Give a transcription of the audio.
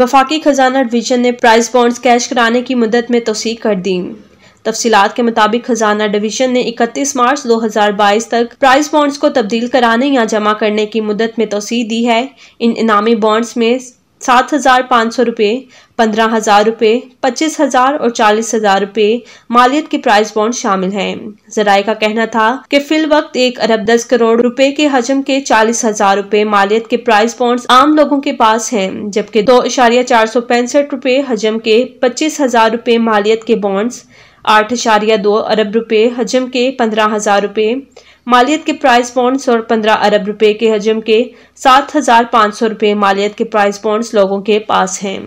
वफाकी खजाना डिवीजन ने प्राइस बॉन्ड्स कैश कराने की मदद में तोसी कर दी तफसीत के मुताबिक खजाना डिवीजन ने 31 मार्च 2022 तक प्राइस बॉन्ड्स को तब्दील कराने या जमा करने की मदद में तोसी दी है इन इनामी बॉन्ड्स में सात हज़ार पाँच सौ रुपये पंद्रह हज़ार रुपये पच्चीस हज़ार और चालीस हज़ार रुपये मालियत के प्राइस बॉन्ड शामिल हैं जराये का कहना था कि फिल वक्त एक अरब दस करोड़ रुपए के हजम के चालीस हज़ार रुपये मालियत के प्राइस बॉन्ड्स आम लोगों के पास हैं जबकि दो इशारिया चार सौ पैंसठ रुपये हजम के पच्चीस हज़ार रुपये मालियत के बॉन्ड्स आठ इशारिया दो अरब रुपये हजम के पंद्रह हज़ार रुपये मालियत के प्राइस बॉन्ड्स और 15 अरब रुपए के हजम के सात हजार पाँच सौ मालियत के प्राइस बॉन्ड्स लोगों के पास हैं